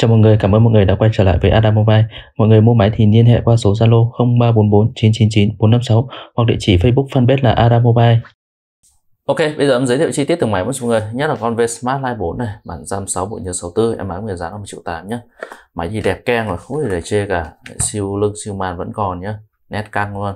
Chào mọi người, cảm ơn mọi người đã quay trở lại với Adam Mobile. Mọi người mua máy thì liên hệ qua số Zalo 0344999456 hoặc địa chỉ Facebook fanpage là Adam Mobile. Ok, bây giờ em giới thiệu chi tiết từng máy với mọi người. Nhất là con V Smart Line 4 này, bản RAM 6 bộ nhớ 64, em bán người giá 5 triệu 8 nhá Máy gì đẹp keng rồi, không thể để chê cả. Siêu lưng, siêu màn vẫn còn nhá nét căng luôn.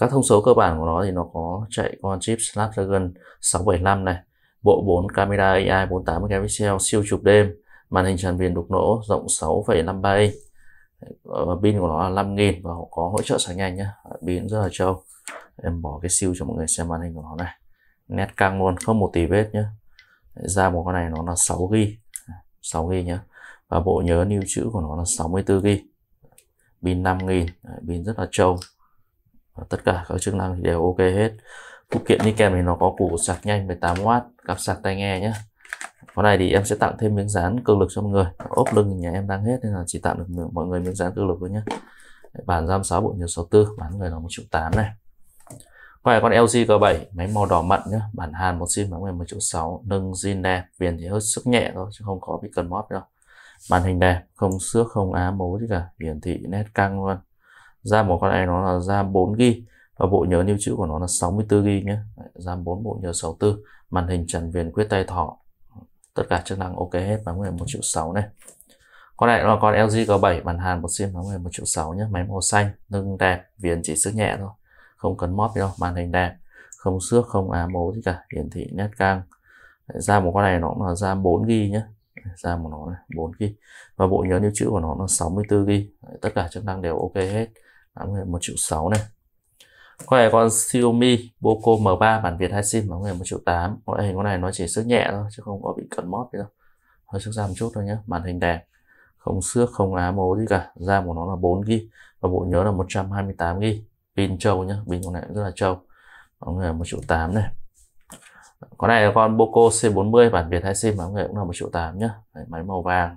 Các thông số cơ bản của nó thì nó có chạy con chip Snapdragon 675 này, bộ 4 camera AI 48 megapixel siêu chụp đêm, màn hình tràn viền đục nỗ rộng 6,53 inch ờ, và pin của nó là 5000 và có hỗ trợ sạc nhanh nhá ờ, pin rất là trâu em bỏ cái siêu cho mọi người xem màn hình của nó này nét căng luôn không một tỷ vết nhá ra một con này nó là 6 g 6 g nhá và bộ nhớ lưu trữ của nó là 64 g pin 5000 ờ, pin rất là trâu và tất cả các chức năng thì đều ok hết phụ kiện đi kèm thì nó có củ sạc nhanh 18W cặp sạc tai nghe nhá con này thì em sẽ tặng thêm miếng dán cơ lực cho mọi người ốp lưng nhà em đang hết nên là chỉ tặng được mọi người miếng dán cơ lực thôi nhé bản ram 6 bộ nhiều 64 bán người là 1 triệu 8 này con này con LG G7 máy màu đỏ mận nhá bản Hàn một sim bán người 1 triệu 6 nâng zin đẹp viền thì hơi sức nhẹ thôi chứ không có bị cần móp đâu màn hình đẹp không xước không á mố gì cả hiển thị nét căng luôn RAM một con này nó là RAM 4 g và bộ nhớ lưu trữ của nó là 64 g nhé RAM 4 bộ nhớ 64 màn hình trần viền quyết tay thỏ tất cả chức năng ok hết bán người một triệu sáu này con này là con LG G7 bản hàn một sim bán người một triệu sáu nhé máy màu xanh lưng đẹp viền chỉ sức nhẹ thôi không cần móp đâu màn hình đẹp không xước không á mố gì cả hiển thị nét căng ra một con này nó cũng là RAM 4 g nhé ra một nó này 4 g và bộ nhớ lưu trữ của nó là 64 g tất cả chức năng đều ok hết bán người một triệu sáu này con này con Xiaomi Poco M3 bản Việt hai sim nó người một triệu tám con này con này nó chỉ xước nhẹ thôi chứ không có bị cận mót gì đâu hơi xước ra một chút thôi nhé màn hình đẹp không xước không á mố gì cả RAM của nó là 4 g và bộ nhớ là 128 g pin trâu nhá pin con này rất là trâu nó người một triệu tám này con này là con Poco C40 bản Việt hai sim mọi người cũng là một triệu tám nhá Đấy, máy màu vàng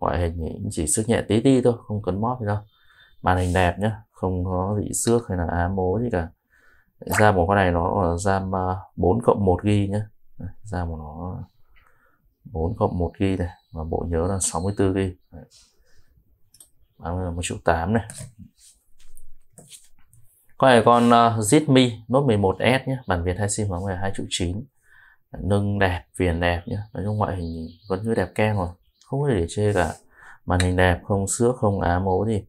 ngoại hình thì chỉ sức nhẹ tí tí thôi không cấn mót gì đâu màn hình đẹp nhá không có bị xước hay là á mố gì cả RAM của con này nó là RAM 4 à, cộng 1 g nhé RAM của nó 4 cộng 1 g này và bộ nhớ là 64 g bán là 1 triệu 8 này con này con zmi à, Zitmi Note 11S nhé bản Việt hai sim bóng về 2 triệu 9 nâng đẹp viền đẹp nhé nói chung ngoại hình vẫn như đẹp kem rồi không có gì để chê cả màn hình đẹp không xước không á mố gì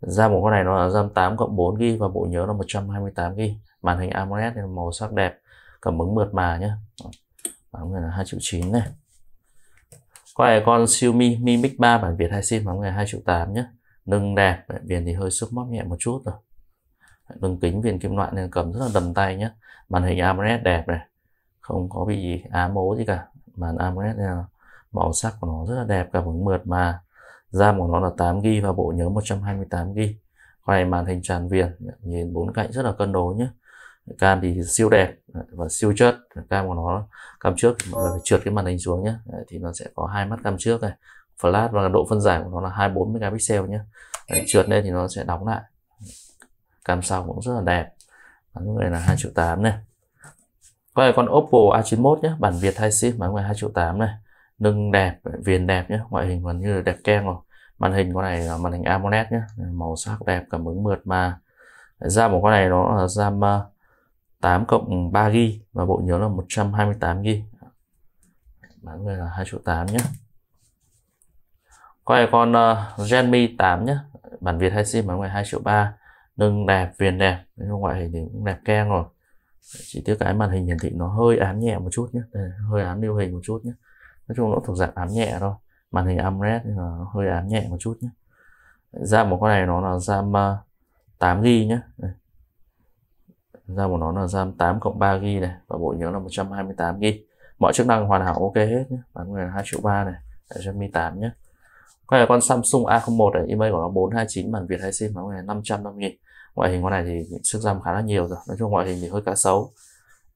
RAM của con này nó là RAM 8 cộng 4GB và bộ nhớ là 128GB màn hình AMOLED này màu sắc đẹp cảm ứng mượt mà nhé bóng người là 2 triệu 9 này con này con Xiaomi Mi Mix 3 bản Việt 2 sim bóng người 2 triệu 8 nhé nâng đẹp viền thì hơi sức móc nhẹ một chút rồi nâng kính viền kim loại nên cầm rất là đầm tay nhé màn hình AMOLED đẹp này không có bị ám ố gì cả màn AMOLED này màu sắc của nó rất là đẹp cảm ứng mượt mà RAM của nó là 8GB và bộ nhớ 128GB con này màn hình tràn viền nhìn bốn cạnh rất là cân đối nhé cam thì siêu đẹp và siêu chất cam của nó cam trước là phải trượt cái màn hình xuống nhé thì nó sẽ có hai mắt cam trước này flash và độ phân giải của nó là 240 megapixel nhé trượt lên thì nó sẽ đóng lại cam sau cũng rất là đẹp bán người là 2 triệu 8 này con này con Oppo A91 nhé bản Việt 2 sim bán người 2 triệu 8 này nâng đẹp viền đẹp nhé ngoại hình gần như là đẹp kem rồi màn hình con này là màn hình AMOLED nhé màu sắc đẹp cảm ứng mượt mà RAM của con này nó là RAM 8 cộng 3 GB và bộ nhớ là 128 GB bán người là 2 triệu 8 nhé con này con uh, Redmi 8 nhé bản Việt hay sim bán ngoài 2 triệu 3 nâng đẹp viền đẹp nhưng ngoại hình thì cũng đẹp keng rồi chỉ tiếc cái màn hình hiển thị nó hơi ám nhẹ một chút nhé hơi ám lưu hình một chút nhé nói chung nó thuộc dạng ám nhẹ thôi màn hình AMOLED nhưng mà nó hơi ám nhẹ một chút nhé Ra một con này nó là RAM 8 à, GB nhé ra của nó là RAM 8 cộng 3 GB này và bộ nhớ là 128 GB mọi chức năng hoàn hảo ok hết nhé bán người là 2 triệu 3 này tại Redmi 8 nhé con là con Samsung A01 này email của nó 429 bản Việt hay sim bán người là 550 nghìn ngoại hình con này thì sức RAM khá là nhiều rồi nói chung ngoại hình thì hơi cá sấu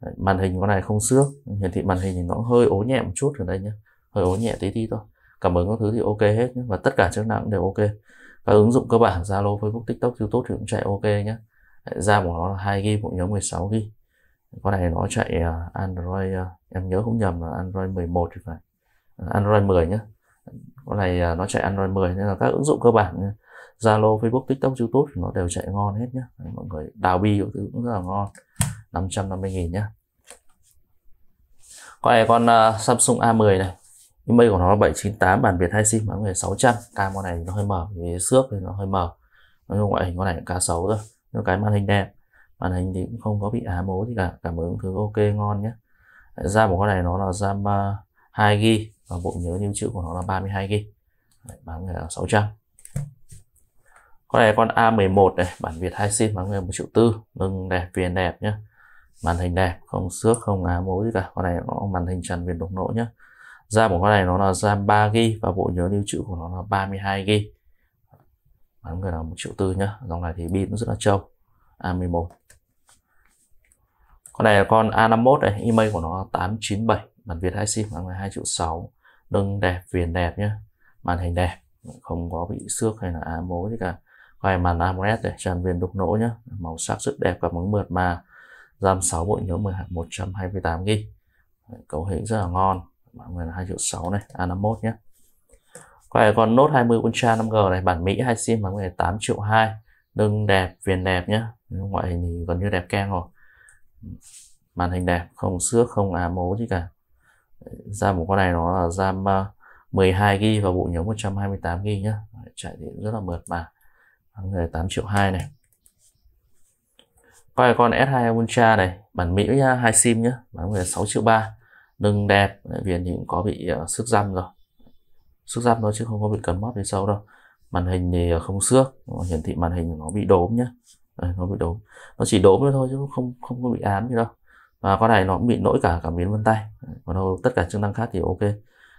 Đấy, màn hình con này không xước hiển thị màn hình thì nó hơi ố nhẹ một chút ở đây nhé hơi ố nhẹ tí tí thôi cảm ứng các thứ thì ok hết nhé. và tất cả chức năng đều ok các ứng dụng cơ bản Zalo Facebook TikTok YouTube thì cũng chạy ok nhé RAM của nó là 2 GB bộ nhớ 16 GB con này nó chạy à, Android à, em nhớ không nhầm là Android 11 thì phải à, Android 10 nhé con này nó chạy Android 10 nên là các ứng dụng cơ bản nhé. Zalo, Facebook, TikTok, YouTube thì nó đều chạy ngon hết nhé. Mọi người đào bi cũng rất là ngon. 550.000 nhé con à, này con uh, Samsung A10 này Email của nó là 798 bản Việt 2 sim bán về 600 cam con này nó hơi mờ vì xước thì nó hơi mờ nói chung ngoại hình con này cũng khá xấu thôi nhưng cái màn hình đẹp màn hình thì cũng không có bị á mố gì cả cảm ứng thứ ok ngon nhé RAM của con này nó là RAM 2GB à, và bộ nhớ lưu trữ của nó là 32GB Đấy, bán người là 600 con này con A11 này bản Việt 2 sim bán người 1 triệu tư lưng vâng, đẹp viền đẹp nhé màn hình đẹp không xước không á mối gì cả con này nó màn hình tràn viền đục nỗ nhé RAM của con này nó là RAM 3 g và bộ nhớ lưu trữ của nó là 32 g bán người nào một triệu tư nhá dòng này thì pin cũng rất là trâu A11 con này là con A51 này email của nó 897 bản Việt 2 sim bán 2 triệu 6 lưng đẹp viền đẹp nhá màn hình đẹp không có bị xước hay là á mối gì cả con này màn AMOLED này tràn viền đục nỗ nhá màu sắc rất đẹp và móng mượt mà RAM 6 bộ nhớ 128 GB cấu hình rất là ngon bản người là 2 triệu 6 này A51 nhé Quay con Note 20 Ultra 5G này bản Mỹ hai sim bản người là 8 triệu 2 lưng đẹp viền đẹp nhé ngoại hình thì gần như đẹp keng rồi màn hình đẹp không xước không á mố gì cả RAM của con này nó là RAM 12GB và bộ nhớ 128GB nhé chạy điện rất là mượt mà người 8 triệu 2 này coi con S2 Ultra này bản Mỹ hai sim nhé bán về 6 triệu 3 nâng đẹp viền thì cũng có bị uh, ờ, sức răm rồi sức răm thôi chứ không có bị cấn móp đi sâu đâu màn hình thì ờ, không xước hiển thị màn hình nó bị đốm nhá Đấy, nó bị đốm nó chỉ đốm thôi chứ không không có bị ám gì đâu và con này nó cũng bị lỗi cả cảm biến vân tay còn đâu tất cả chức năng khác thì ok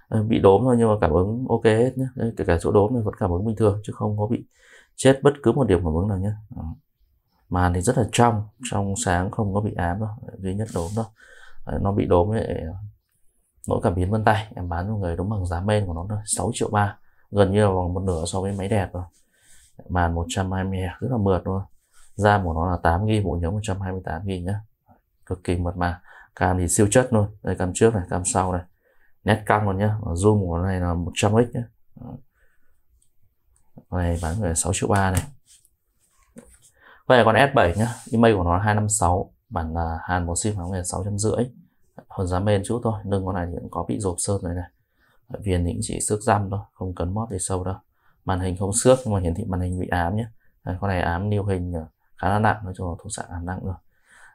ờ, bị đốm thôi nhưng mà cảm ứng ok hết nhé kể cả chỗ đốm này vẫn cảm ứng bình thường chứ không có bị chết bất cứ một điểm cảm ứng nào nhé màn thì rất là trong trong sáng không có bị ám đâu duy nhất đốm đó nó bị đốm ấy, lỗi cảm biến vân tay em bán cho người đúng bằng giá main của nó thôi 6 triệu ba gần như là bằng một nửa so với máy đẹp rồi màn 120 Hz rất là mượt luôn RAM của nó là 8 g bộ nhớ 128 g nhá cực kỳ mượt mà cam thì siêu chất luôn đây cam trước này cam sau này nét căng luôn nhá zoom của nó này là 100 x nhá này bán người 6 triệu ba này Vậy là con S7 nhá, email của nó là 256, bản là Hàn một sim khoảng là 650. Hơn giá mềm chút thôi, lưng con này thì cũng có bị rộp sơn rồi này. Viền thì cũng chỉ xước răm thôi, không cấn mót gì sâu đâu. Màn hình không xước nhưng mà hiển thị màn hình bị ám nhé. con này ám niêu hình à, khá là nặng, nói chung là thuộc dạng ám nặng rồi.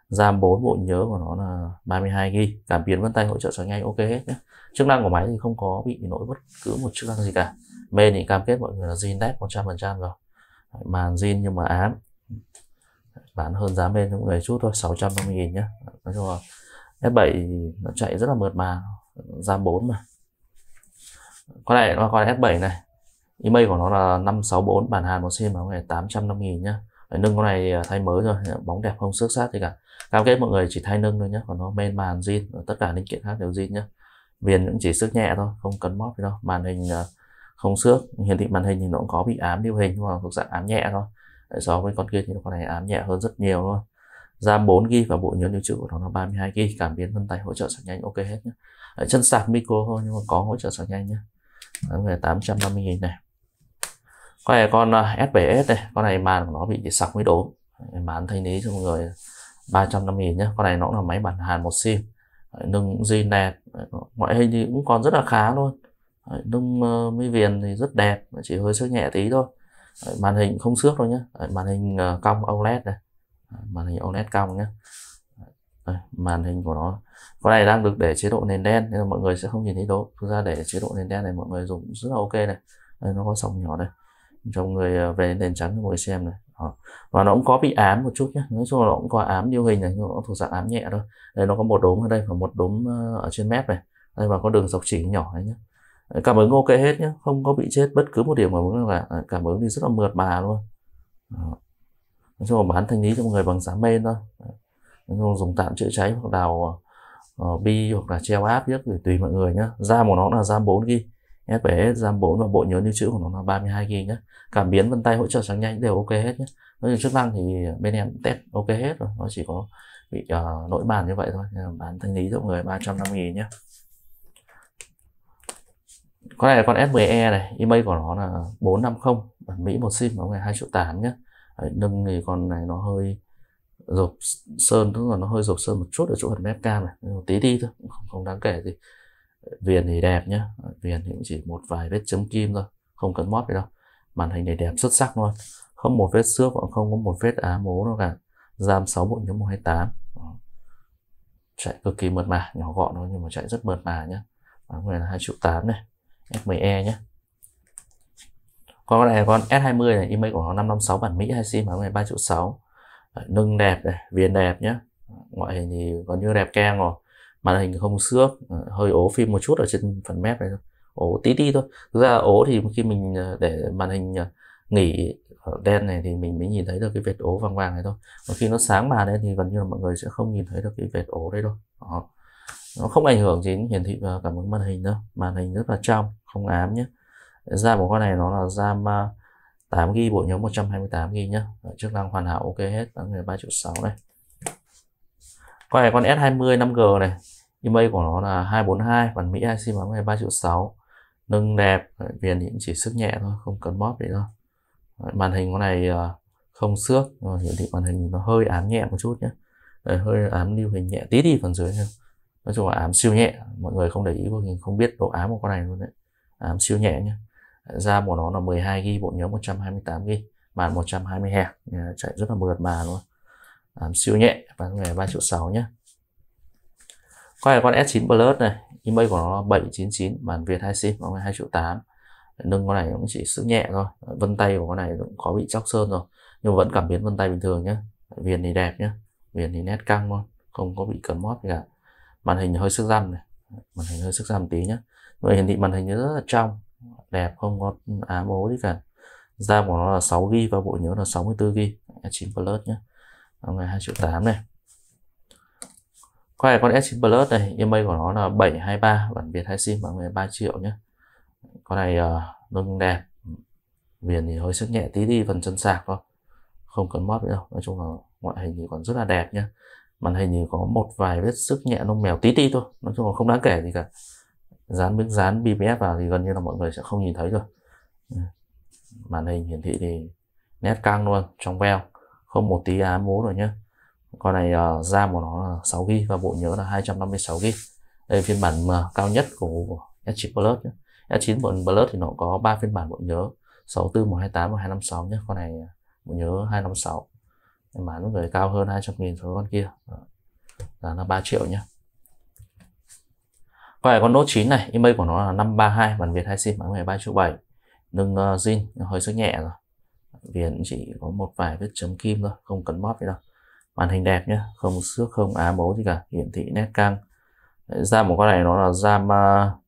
RAM 4 bộ nhớ của nó là 32GB, cảm biến vân tay hỗ trợ cho ngay ok hết nhé. Chức năng của máy thì không có bị lỗi bất cứ một chức năng gì cả. Main thì cam kết mọi người là zin đét 100% rồi. Màn zin nhưng mà ám, bán hơn giá bên cũng người chút thôi 650 nghìn nhá nói chung là f 7 nó chạy rất là mượt mà ra 4 mà con này nó con f 7 này email của nó là 564 bản hàn một sim mà ngày 850 nghìn nhá Đấy, nâng con này à, thay mới rồi bóng đẹp không xước sát gì cả cam kết mọi người chỉ thay nâng thôi nhé còn nó main màn zin tất cả linh kiện khác đều zin nhé viền cũng chỉ xước nhẹ thôi không cần móp gì đâu màn hình à, không xước hiển thị màn hình thì nó cũng có bị ám điêu hình nhưng mà thuộc dạng ám nhẹ thôi so với con kia thì con này ám nhẹ hơn rất nhiều luôn RAM 4 g và bộ nhớ lưu trữ của nó là 32 g cảm biến vân tay hỗ trợ sạc nhanh ok hết nhé Ở chân sạc micro thôi nhưng mà có hỗ trợ sạc nhanh nhé người 850 000 này con này con S7S à, này con này màn của nó bị sạc mới đố màn thay lý cho mọi người 350 000 nhé con này nó là máy bản Hàn một sim nâng đẹp. ngoại hình thì cũng còn rất là khá luôn nâng ờ, mi viền thì rất đẹp chỉ hơi sức nhẹ tí thôi màn hình không xước đâu nhé màn hình ờ, cong OLED này màn hình OLED cong nhé màn hình của nó con này đang được để chế độ nền đen nên là mọi người sẽ không nhìn thấy đâu thực ra để chế độ nền đen này mọi người dùng rất là ok này đây nó có sòng nhỏ đây cho người ờ, về nền trắng cho mọi người xem này đó. và nó cũng có bị ám một chút nhé nói chung là nó cũng có ám điêu hình này nhưng nó thuộc dạng ám nhẹ thôi đây nó có một đốm ở đây và một đốm ờ, ở trên mép này đây và có đường dọc chỉ nhỏ đấy nhé cảm ứng ok hết nhé không có bị chết bất cứ một điểm mà muốn là cảm ứng thì rất là mượt mà luôn nói chung là bán thanh lý cho người bằng giá men thôi nói chung dùng tạm chữa cháy hoặc đào uh, bi hoặc là treo áp nhất thì tùy mọi người nhé ra của nó là RAM 4 g FPS RAM 4 và bộ nhớ lưu trữ của nó là 32 g nhé cảm biến vân tay hỗ trợ sáng nhanh đều ok hết nhé nói chung chức năng thì bên em test ok hết rồi nó chỉ có bị uh, ờ, lỗi bàn như vậy thôi bán thanh lý cho người 350 nghìn nhé con này là con s 10 e này email của nó là 450 bản Mỹ một sim nó ngày 2 triệu 8 nhé Đấy, nâng thì con này nó hơi rộp sơn tức là nó hơi rộp sơn một chút ở chỗ phần mép cam này một tí đi thôi không, không đáng kể gì viền thì đẹp nhá viền thì cũng chỉ một vài vết chấm kim thôi không cần mót gì đâu màn hình này đẹp xuất sắc luôn không một vết xước và không có một vết á mố đâu cả RAM 6 bộ nhớ 128 chạy cực kỳ mượt mà nhỏ gọn thôi nhưng mà chạy rất mượt mà nhá bán người là 2 triệu 8 này F10E nhé con này con S20 này email của nó 556 bản Mỹ hay sim hàng ngày 3 triệu 6 nâng đẹp này viền đẹp nhé ngoại hình thì còn như đẹp keng rồi màn hình không xước ờ, hơi ố phim một chút ở trên phần mép này thôi ố tí tí thôi thực ra ố thì khi mình ờ, để màn hình ờ, nghỉ đen này thì mình mới nhìn thấy được cái vệt ố vàng vàng này thôi còn khi nó sáng màn lên thì gần như là mọi người sẽ không nhìn thấy được cái vệt ố đây đâu đó nó không ảnh hưởng đến hiển thị và cảm ứng màn hình đâu màn hình rất là trong không ám nhé RAM của con này nó là RAM 8 g bộ nhớ 128 g nhé chức năng hoàn hảo ok hết là người 3 triệu 6 này con này con S20 5G này email của nó là 242 bản Mỹ IC bán người 3 triệu 6 nâng đẹp viền thì chỉ sức nhẹ thôi không cần bóp vậy đâu màn hình con này ờ, không xước hiển thị màn hình nó hơi ám nhẹ một chút nhé hơi ám lưu hình nhẹ tí đi phần dưới thôi nói chung là ám siêu nhẹ mọi người không để ý mình không biết độ ám của con này luôn đấy ám siêu nhẹ nhá ra của nó là 12 GB bộ nhớ 128 GB màn 120 Hz chạy rất là mượt mà luôn ám siêu nhẹ bán này 3 triệu 6 nhá con này con S9 Plus này email của nó là 799 bản Việt 2 sim nó 2 triệu 8 nâng con này cũng chỉ sức nhẹ thôi vân tay của con này cũng có bị chóc sơn rồi nhưng vẫn cảm biến vân tay bình thường nhá viền thì đẹp nhá viền thì nét căng luôn không có bị cấn mót gì cả màn hình hơi sức răm này màn hình hơi sức răm tí nhé vậy hiển thị màn hình rất là trong đẹp không có ám ố gì cả RAM của nó là 6 g và bộ nhớ là 64 g s chín plus nhé ngày hai triệu tám này quay con S9 Plus này email của nó là 723 bản Việt hai sim bằng 13 triệu nhé con này uh, ờ, nâng đẹp viền thì hơi sức nhẹ tí đi phần chân sạc thôi không cần mót nữa đâu nói chung là ngoại hình thì còn rất là đẹp nhá màn hình thì có một vài vết sức nhẹ lông mèo tí ti thôi nói chung là không đáng kể gì cả dán miếng dán BPF vào thì gần như là mọi người sẽ không nhìn thấy rồi màn hình hiển thị thì nét căng luôn trong veo không một tí ám mố rồi nhé con này uh, RAM của nó là 6 g và bộ nhớ là 256 g đây là phiên bản M cao nhất của, S9 Plus nhé. S9 Plus thì nó có 3 phiên bản bộ nhớ 64, 128 và 256 nhé con này ờ, bộ nhớ 256 em bán lúc cao hơn 200 nghìn so với con kia giá là 3 triệu nhé quay lại con Note 9 này email của nó là 532 bản Việt 2 sim bán ngày 3 triệu 7 nâng uh, zin hơi sức nhẹ rồi viền chỉ có một vài vết chấm kim thôi không cần móp gì đâu màn hình đẹp nhé không xước không á mấu gì cả hiển thị nét căng RAM của con này nó là RAM uh,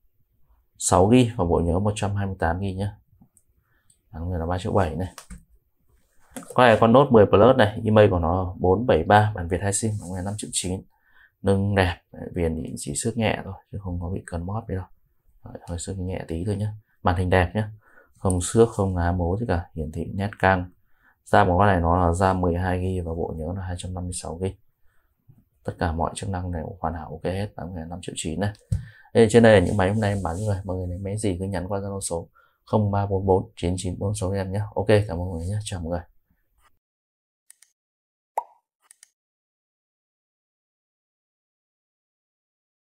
6 g và bộ nhớ 128 g nhé. Đáng người là 3 triệu 7 này con này con nốt 10 plus này email của nó 473 bản việt hai sim nó là 5 triệu 9 nâng đẹp viền thì chỉ xước nhẹ thôi chứ không có bị cần mót gì đâu Đấy, hơi xước nhẹ tí thôi nhé, màn hình đẹp nhé, không xước không ngá mố gì cả hiển thị nét căng RAM của con này nó là RAM 12GB và bộ nhớ là 256GB tất cả mọi chức năng này hoàn hảo ok hết tám ngàn năm triệu chín này Ê, trên đây là những máy hôm nay em bán rồi mọi người lấy máy gì cứ nhắn qua Zalo số 0344 9946 em nhé ok cảm ơn mọi người nhé chào mọi người